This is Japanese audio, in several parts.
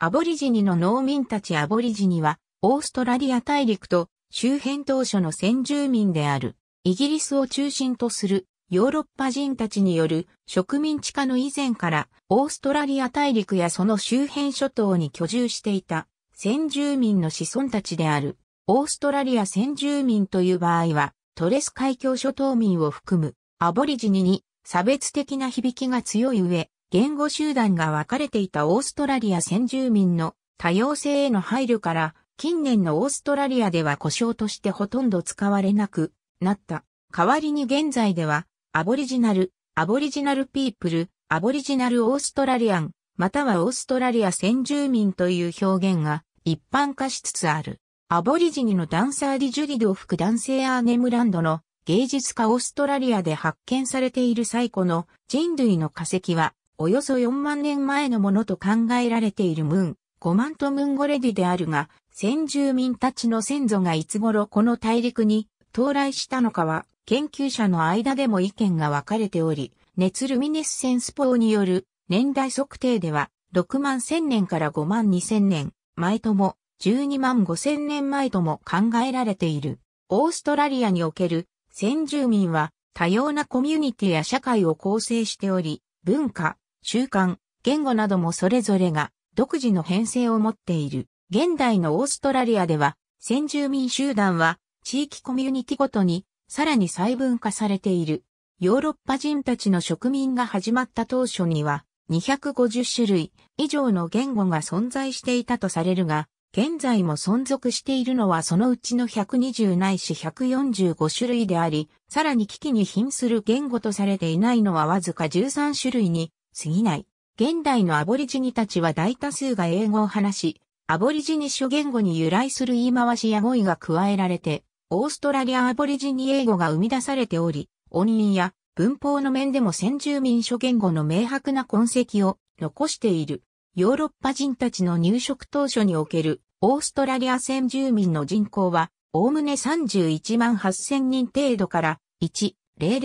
アボリジニの農民たちアボリジニは、オーストラリア大陸と周辺当初の先住民である、イギリスを中心とするヨーロッパ人たちによる植民地化の以前から、オーストラリア大陸やその周辺諸島に居住していた先住民の子孫たちである、オーストラリア先住民という場合は、トレス海峡諸島民を含むアボリジニに差別的な響きが強い上、言語集団が分かれていたオーストラリア先住民の多様性への配慮から近年のオーストラリアでは故障としてほとんど使われなくなった。代わりに現在ではアボリジナル、アボリジナルピープル、アボリジナルオーストラリアン、またはオーストラリア先住民という表現が一般化しつつある。アボリジニのダンサーリ・ジュリドを吹く男性アーネムランドの芸術家オーストラリアで発見されている最古の人類の化石はおよそ4万年前のものと考えられているムン、ゴマントムンゴレディであるが、先住民たちの先祖がいつ頃この大陸に到来したのかは、研究者の間でも意見が分かれており、熱ルミネスセンス法による年代測定では、6万1000年から5万2000年前とも、12万5000年前とも考えられている。オーストラリアにおける先住民は多様なコミュニティや社会を構成しており、文化、習慣、言語などもそれぞれが独自の編成を持っている。現代のオーストラリアでは、先住民集団は地域コミュニティごとにさらに細分化されている。ヨーロッパ人たちの植民が始まった当初には250種類以上の言語が存在していたとされるが、現在も存続しているのはそのうちの120ないし145種類であり、さらに危機に瀕する言語とされていないのはわずか13種類に過ぎない。現代のアボリジニたちは大多数が英語を話し、アボリジニ諸言語に由来する言い回しや語彙が加えられて、オーストラリアアボリジニ英語が生み出されており、音韻や文法の面でも先住民諸言語の明白な痕跡を残している。ヨーロッパ人たちの入植当初におけるオーストラリア先住民の人口は、おおむね31万8000人程度から1、000、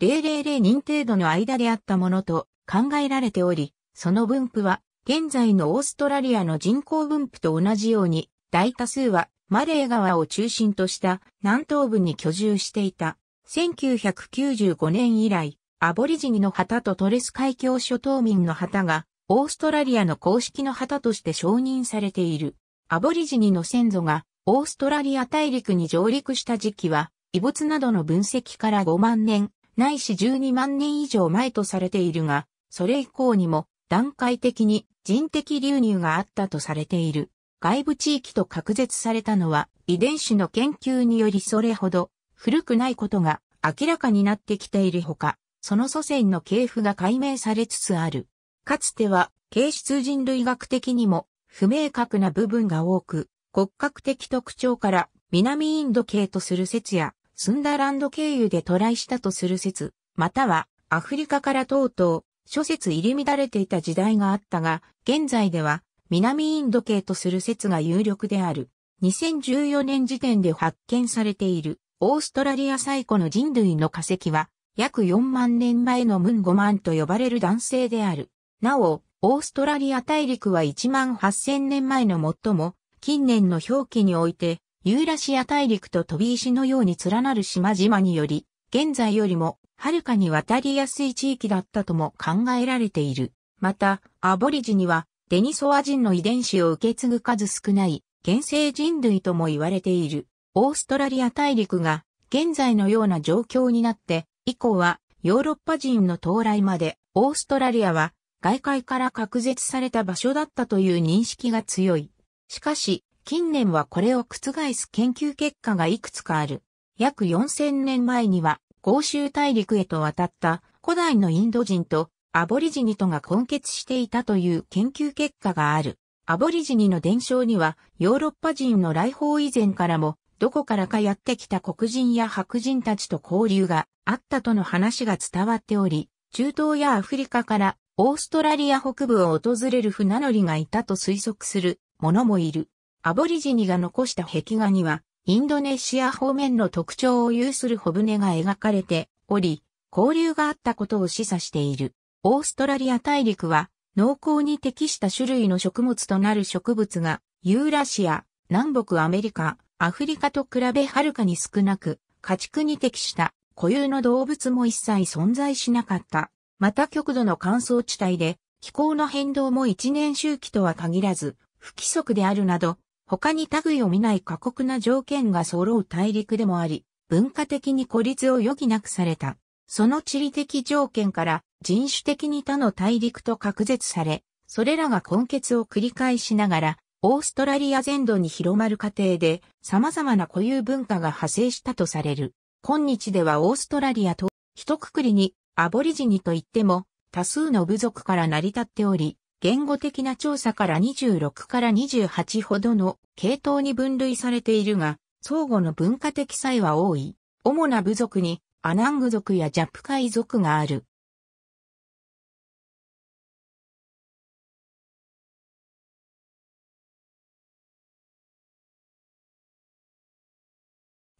000人程度の間であったものと考えられており、その分布は現在のオーストラリアの人口分布と同じように、大多数はマレー川を中心とした南東部に居住していた。1995年以来、アボリジニの旗とトレス海峡諸島民の旗が、オーストラリアの公式の旗として承認されている。アボリジニの先祖が、オーストラリア大陸に上陸した時期は、遺物などの分析から5万年、ないし12万年以上前とされているが、それ以降にも段階的に人的流入があったとされている。外部地域と隔絶されたのは遺伝子の研究によりそれほど古くないことが明らかになってきているほか、その祖先の系譜が解明されつつある。かつては、形質人類学的にも不明確な部分が多く、骨格的特徴から南インド系とする説や、スンダランド経由で渡来したとする説、またはアフリカからとうとう諸説入り乱れていた時代があったが、現在では南インド系とする説が有力である。2014年時点で発見されているオーストラリア最古の人類の化石は約4万年前のムンゴマンと呼ばれる男性である。なお、オーストラリア大陸は1万8000年前の最も近年の表記においてユーラシア大陸と飛び石のように連なる島々により現在よりも、はるかに渡りやすい地域だったとも考えられている。また、アボリジには、デニソワ人の遺伝子を受け継ぐ数少ない、原生人類とも言われている。オーストラリア大陸が、現在のような状況になって、以降は、ヨーロッパ人の到来まで、オーストラリアは、外界から隔絶された場所だったという認識が強い。しかし、近年はこれを覆す研究結果がいくつかある。約4000年前には、欧州大陸へと渡った古代のインド人とアボリジニとが混血していたという研究結果がある。アボリジニの伝承にはヨーロッパ人の来訪以前からもどこからかやってきた黒人や白人たちと交流があったとの話が伝わっており、中東やアフリカからオーストラリア北部を訪れる船乗りがいたと推測する者もいる。アボリジニが残した壁画にはインドネシア方面の特徴を有する小舟が描かれており、交流があったことを示唆している。オーストラリア大陸は農耕に適した種類の食物となる植物がユーラシア、南北アメリカ、アフリカと比べはるかに少なく、家畜に適した固有の動物も一切存在しなかった。また極度の乾燥地帯で気候の変動も一年周期とは限らず不規則であるなど他に類を見ない過酷な条件が揃う大陸でもあり、文化的に孤立を余儀なくされた。その地理的条件から人種的に他の大陸と隔絶され、それらが根結を繰り返しながら、オーストラリア全土に広まる過程で様々な固有文化が派生したとされる。今日ではオーストラリアと一括りにアボリジニといっても多数の部族から成り立っており、言語的な調査から26から28ほどの系統に分類されているが、相互の文化的差異は多い。主な部族にアナング族やジャプカイ族がある。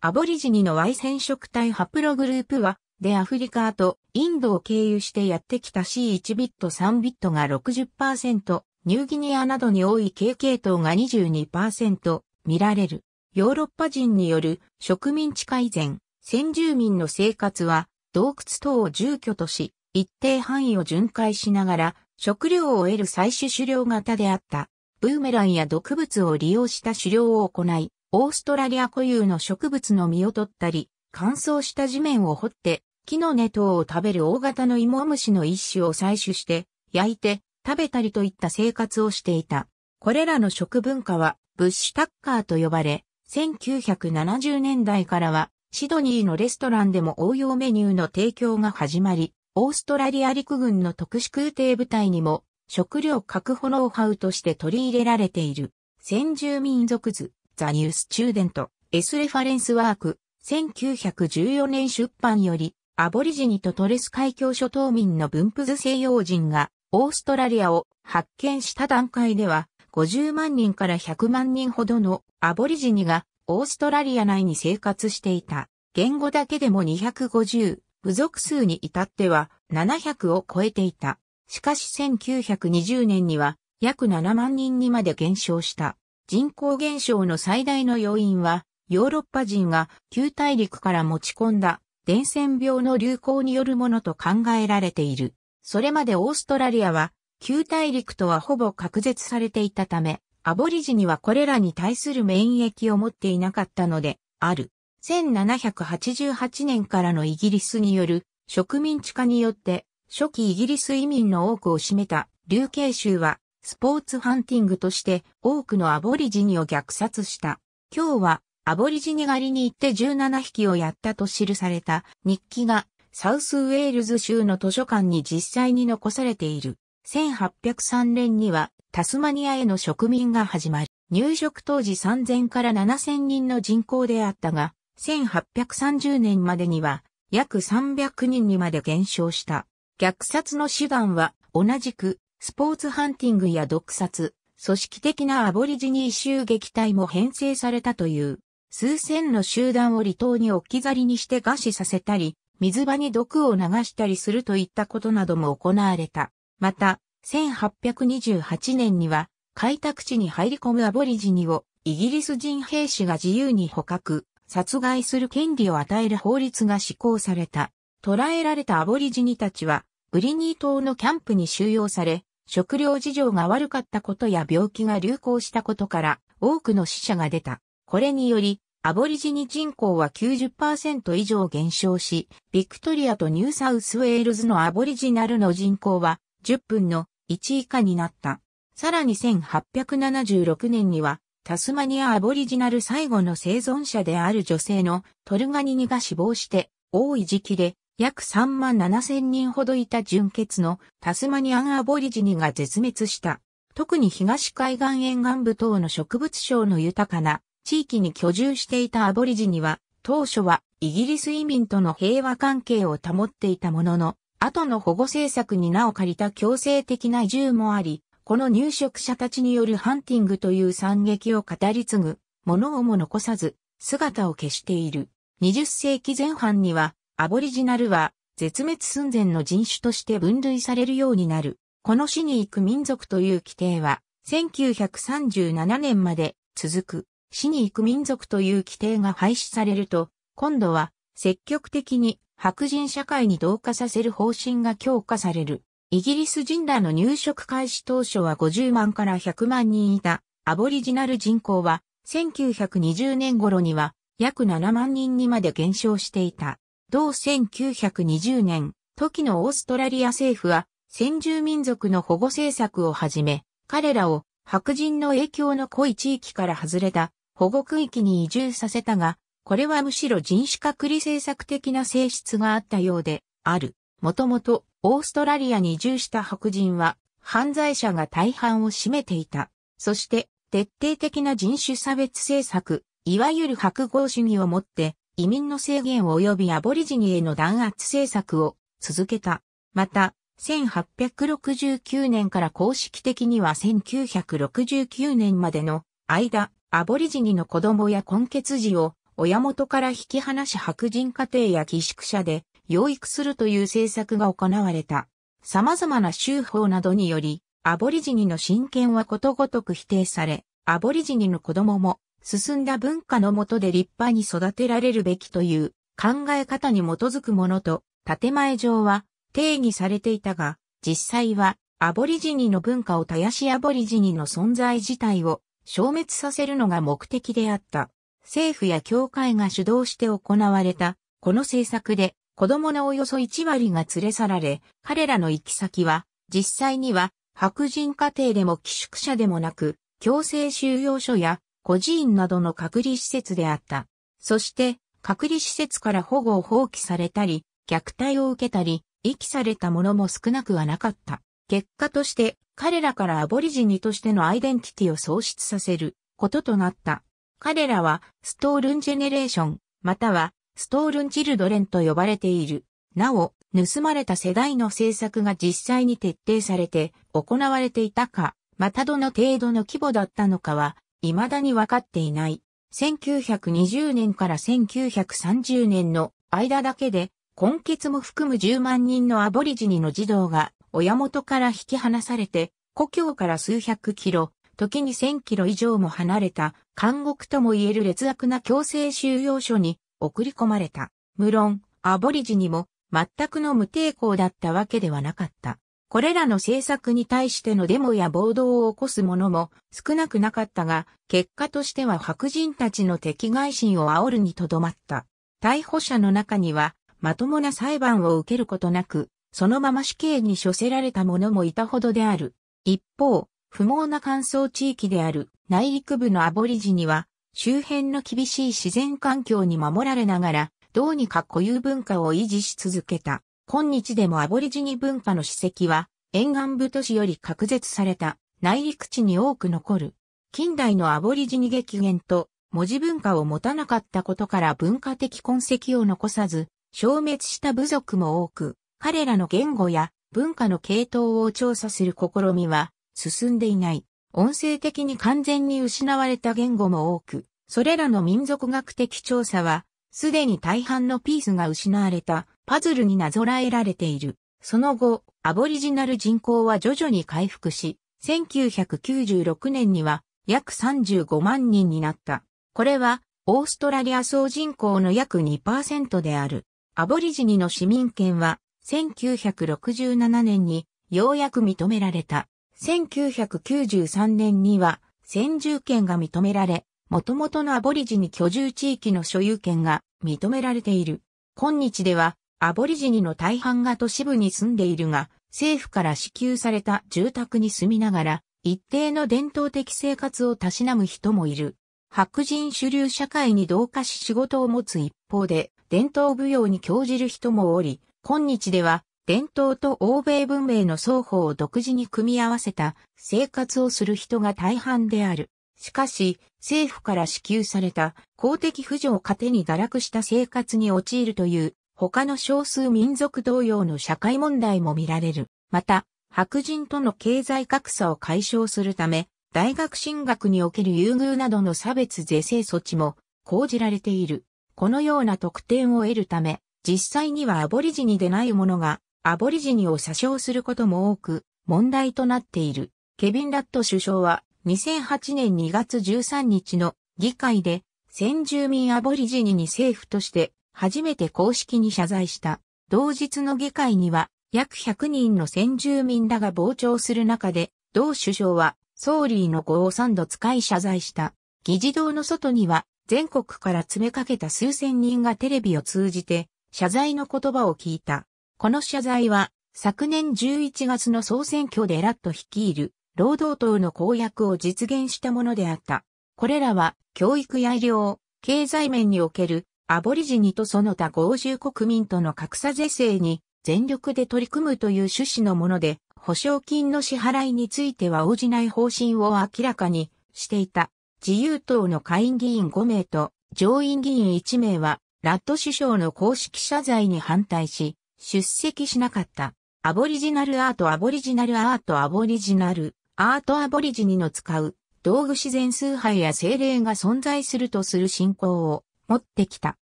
アボリジニの Y 染色体ハプログループはでアフリカとインドを経由してやってきた C1 ビット3ビットが60%、ニューギニアなどに多い K 系統が22%見られる。ヨーロッパ人による植民地改善、先住民の生活は洞窟等を住居とし、一定範囲を巡回しながら食料を得る採取狩猟型であった。ブーメランや毒物を利用した狩猟を行い、オーストラリア固有の植物の実を取ったり、乾燥した地面を掘って木の根等を食べる大型の芋虫の一種を採取して、焼いて、食べたりといった生活をしていた。これらの食文化は、ブッシュタッカーと呼ばれ、1970年代からは、シドニーのレストランでも応用メニューの提供が始まり、オーストラリア陸軍の特殊空挺部隊にも、食料確保ノウハウとして取り入れられている。先住民族図、ザ・ニュース・チューデント、S レファレンスワーク、1914年出版より、アボリジニとトレス海峡諸島民の分布図西洋人がオーストラリアを発見した段階では50万人から100万人ほどのアボリジニがオーストラリア内に生活していた。言語だけでも250、部族数に至っては700を超えていた。しかし1920年には約7万人にまで減少した。人口減少の最大の要因は、ヨーロッパ人が旧大陸から持ち込んだ伝染病の流行によるものと考えられている。それまでオーストラリアは、旧大陸とはほぼ隔絶されていたため、アボリジにはこれらに対する免疫を持っていなかったので、ある。1788年からのイギリスによる植民地化によって初期イギリス移民の多くを占めた流刑州はスポーツハンティングとして多くのアボリジニを虐殺した。今日はアボリジニ狩りに行って17匹をやったと記された日記がサウスウェールズ州の図書館に実際に残されている。1803年にはタスマニアへの植民が始まり、入植当時3000から7000人の人口であったが、1830年までには約300人にまで減少した。虐殺の手段は同じくスポーツハンティングや毒殺、組織的なアボリジニー襲撃隊も編成されたという。数千の集団を離島に置き去りにして餓死させたり、水場に毒を流したりするといったことなども行われた。また、1828年には、開拓地に入り込むアボリジニを、イギリス人兵士が自由に捕獲、殺害する権利を与える法律が施行された。捕らえられたアボリジニたちは、ブリニー島のキャンプに収容され、食料事情が悪かったことや病気が流行したことから、多くの死者が出た。これにより、アボリジニ人口は90%以上減少し、ビクトリアとニューサウスウェールズのアボリジナルの人口は10分の1以下になった。さらに1876年には、タスマニアアボリジナル最後の生存者である女性のトルガニニが死亡して、多い時期で約3万7千人ほどいた純血のタスマニアンアボリジニが絶滅した。特に東海岸沿岸部等の植物省の豊かな地域に居住していたアボリジニは、当初はイギリス移民との平和関係を保っていたものの、後の保護政策に名を借りた強制的な移住もあり、この入植者たちによるハンティングという惨劇を語り継ぐ、物をも残さず、姿を消している。20世紀前半には、アボリジナルは、絶滅寸前の人種として分類されるようになる。この死に行く民族という規定は、1937年まで続く。死に行く民族という規定が廃止されると、今度は積極的に白人社会に同化させる方針が強化される。イギリス人らの入植開始当初は50万から100万人いたアボリジナル人口は1920年頃には約7万人にまで減少していた。同1920年、時のオーストラリア政府は先住民族の保護政策をはじめ、彼らを白人の影響の濃い地域から外れた保護区域に移住させたが、これはむしろ人種隔離政策的な性質があったようで、ある。もともと、オーストラリアに移住した白人は、犯罪者が大半を占めていた。そして、徹底的な人種差別政策、いわゆる白豪主義をもって、移民の制限及びアボリジニへの弾圧政策を続けた。また、1869年から公式的には1969年までの間、アボリジニの子供や根血児を親元から引き離し白人家庭や寄宿舎で養育するという政策が行われた。様々な州法などにより、アボリジニの親権はことごとく否定され、アボリジニの子供も進んだ文化の下で立派に育てられるべきという考え方に基づくものと建前上は定義されていたが、実際はアボリジニの文化を絶やしアボリジニの存在自体を消滅させるのが目的であった。政府や教会が主導して行われた、この政策で子供のおよそ1割が連れ去られ、彼らの行き先は、実際には白人家庭でも寄宿舎でもなく、強制収容所や孤児院などの隔離施設であった。そして、隔離施設から保護を放棄されたり、虐待を受けたり、遺棄された者も少なくはなかった。結果として、彼らからアボリジニとしてのアイデンティティを喪失させることとなった。彼らはストールンジェネレーション、またはストールンチルドレンと呼ばれている。なお、盗まれた世代の政策が実際に徹底されて行われていたか、またどの程度の規模だったのかは、未だに分かっていない。1920年から1930年の間だけで、根血も含む10万人のアボリジニの児童が親元から引き離されて、故郷から数百キロ、時に千キロ以上も離れた、監獄とも言える劣悪な強制収容所に送り込まれた。無論、アボリジにも全くの無抵抗だったわけではなかった。これらの政策に対してのデモや暴動を起こす者も少なくなかったが、結果としては白人たちの敵外心を煽るにとどまった。逮捕者の中には、まともな裁判を受けることなく、そのまま死刑に処せられた者もいたほどである。一方、不毛な乾燥地域である内陸部のアボリジには、周辺の厳しい自然環境に守られながら、どうにか固有文化を維持し続けた。今日でもアボリジニ文化の史跡は、沿岸部都市より隔絶された内陸地に多く残る。近代のアボリジニ激減と文字文化を持たなかったことから文化的痕跡を残さず、消滅した部族も多く、彼らの言語や文化の系統を調査する試みは進んでいない。音声的に完全に失われた言語も多く、それらの民族学的調査は、すでに大半のピースが失われたパズルになぞらえられている。その後、アボリジナル人口は徐々に回復し、1996年には約35万人になった。これは、オーストラリア総人口の約2%である。アボリジニの市民権は1967年にようやく認められた。1993年には先住権が認められ、元々のアボリジニ居住地域の所有権が認められている。今日ではアボリジニの大半が都市部に住んでいるが、政府から支給された住宅に住みながら、一定の伝統的生活をたしなむ人もいる。白人主流社会に同化し仕事を持つ一方で、伝統舞踊に興じる人もおり、今日では伝統と欧米文明の双方を独自に組み合わせた生活をする人が大半である。しかし、政府から支給された公的扶助を糧に堕落した生活に陥るという他の少数民族同様の社会問題も見られる。また、白人との経済格差を解消するため、大学進学における優遇などの差別是正措置も講じられている。このような特典を得るため、実際にはアボリジニでないものが、アボリジニを詐称することも多く、問題となっている。ケビン・ラット首相は、2008年2月13日の議会で、先住民アボリジニに政府として初めて公式に謝罪した。同日の議会には約100人の先住民らが傍聴する中で、同首相はソーリーの語を3度使い謝罪した。議事堂の外には全国から詰めかけた数千人がテレビを通じて謝罪の言葉を聞いた。この謝罪は、昨年11月の総選挙でラット率いる労働党の公約を実現したものであった。これらは、教育や医療、経済面におけるアボリジニとその他50国民との格差是正に全力で取り組むという趣旨のもので、保証金の支払いについては応じない方針を明らかにしていた。自由党の下院議員5名と上院議員1名はラッド首相の公式謝罪に反対し、出席しなかった。アボリジナルアートアボリジナルアートアボリジナルアートアボリジニの使う道具自然崇拝や精霊が存在するとする信仰を持ってきた。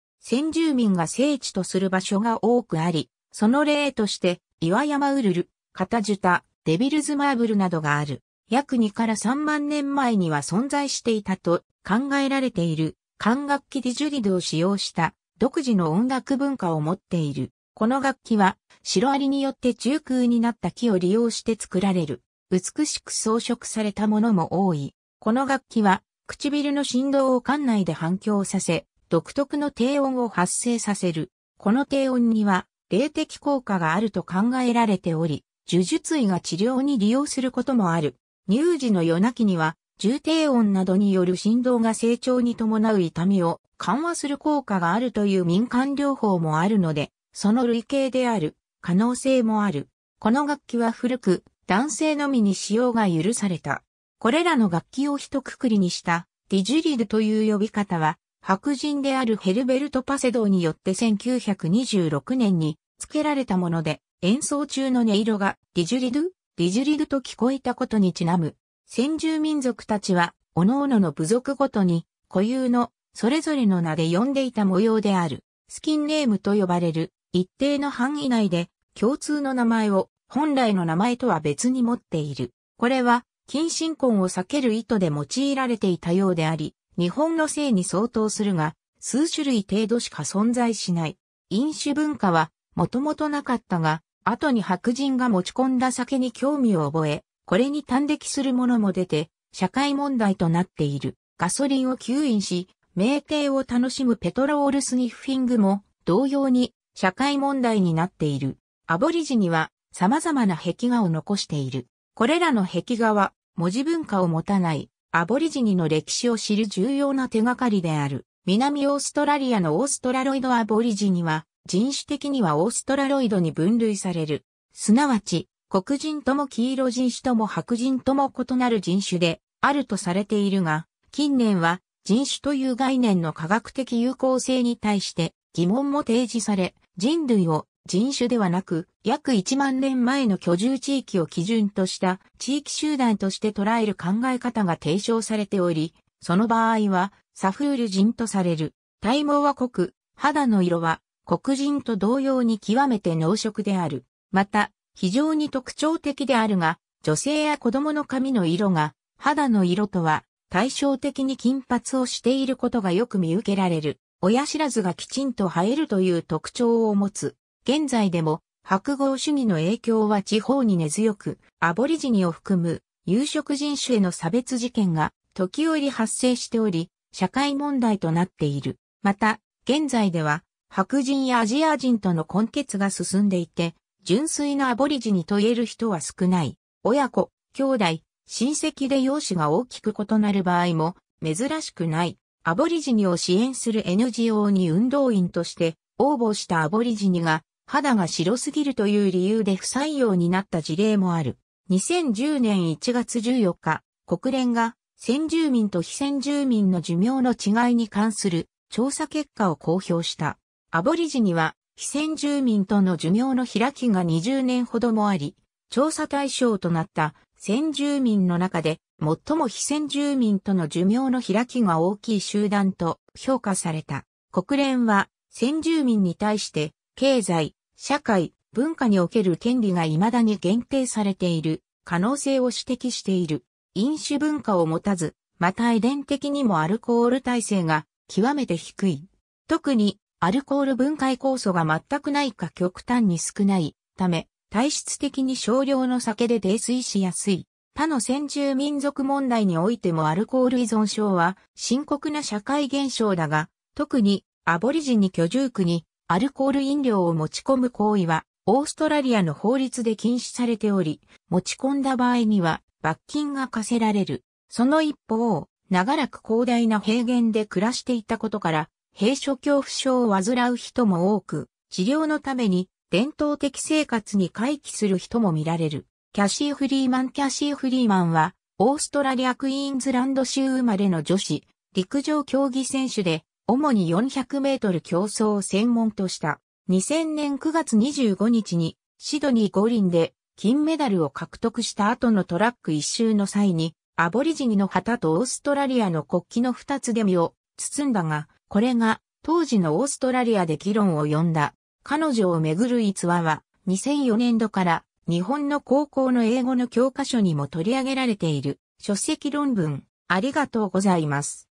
先住民が聖地とする場所が多くあり、その例として岩山ウルル、カタジュタ、デビルズマーブルなどがある。約2から3万年前には存在していたと考えられている管楽器ディジュリドを使用した独自の音楽文化を持っている。この楽器は、シロアリによって中空になった木を利用して作られる。美しく装飾されたものも多い。この楽器は、唇の振動を管内で反響させ、独特の低音を発生させる。この低音には、霊的効果があると考えられており、呪術医が治療に利用することもある。乳児の夜泣きには、重低音などによる振動が成長に伴う痛みを緩和する効果があるという民間療法もあるので、その類型である可能性もある。この楽器は古く、男性のみに使用が許された。これらの楽器を一括りにしたディジュリドという呼び方は、白人であるヘルベルト・パセドーによって1926年に付けられたもので、演奏中の音色がディジュリド、ディジュリドと聞こえたことにちなむ。先住民族たちは、各々の部族ごとに固有のそれぞれの名で呼んでいた模様である、スキンネームと呼ばれる、一定の範囲内で、共通の名前を、本来の名前とは別に持っている。これは、近親婚を避ける意図で用いられていたようであり、日本の性に相当するが、数種類程度しか存在しない。飲酒文化は、もともとなかったが、後に白人が持ち込んだ酒に興味を覚え、これに端的するものも出て、社会問題となっている。ガソリンを吸引し、名酊を楽しむペトロールスニッフィングも同様に社会問題になっている。アボリジには様々な壁画を残している。これらの壁画は文字文化を持たないアボリジニの歴史を知る重要な手がかりである。南オーストラリアのオーストラロイドアボリジニは人種的にはオーストラロイドに分類される。すなわち、黒人とも黄色人種とも白人とも異なる人種であるとされているが、近年は人種という概念の科学的有効性に対して疑問も提示され、人類を人種ではなく、約1万年前の居住地域を基準とした地域集団として捉える考え方が提唱されており、その場合はサフール人とされる。体毛は濃く、肌の色は黒人と同様に極めて濃色である。また、非常に特徴的であるが、女性や子供の髪の色が肌の色とは対照的に金髪をしていることがよく見受けられる。親知らずがきちんと生えるという特徴を持つ。現在でも白豪主義の影響は地方に根強く、アボリジニを含む有色人種への差別事件が時折発生しており、社会問題となっている。また、現在では白人やアジア人との混血が進んでいて、純粋なアボリジニと言える人は少ない。親子、兄弟、親戚で容姿が大きく異なる場合も珍しくないアボリジニを支援する NGO に運動員として応募したアボリジニが肌が白すぎるという理由で不採用になった事例もある。2010年1月14日、国連が先住民と非先住民の寿命の違いに関する調査結果を公表した。アボリジニは非先住民との寿命の開きが20年ほどもあり、調査対象となった先住民の中で最も非先住民との寿命の開きが大きい集団と評価された。国連は先住民に対して経済、社会、文化における権利が未だに限定されている可能性を指摘している。飲酒文化を持たず、また遺伝的にもアルコール耐性が極めて低い。特にアルコール分解酵素が全くないか極端に少ないため、体質的に少量の酒で泥酔しやすい。他の先住民族問題においてもアルコール依存症は深刻な社会現象だが、特にアボリジニ居住区にアルコール飲料を持ち込む行為はオーストラリアの法律で禁止されており、持ち込んだ場合には罰金が課せられる。その一方、長らく広大な平原で暮らしていたことから、閉所恐怖症を患う人も多く、治療のために伝統的生活に回帰する人も見られる。キャシー・フリーマン・キャシー・フリーマンは、オーストラリア・クイーンズランド州生まれの女子、陸上競技選手で、主に400メートル競争を専門とした。2000年9月25日に、シドニー五輪で金メダルを獲得した後のトラック一周の際に、アボリジニの旗とオーストラリアの国旗の二つで身を包んだが、これが当時のオーストラリアで議論を呼んだ。彼女をめぐる逸話は、2004年度から日本の高校の英語の教科書にも取り上げられている書籍論文、ありがとうございます。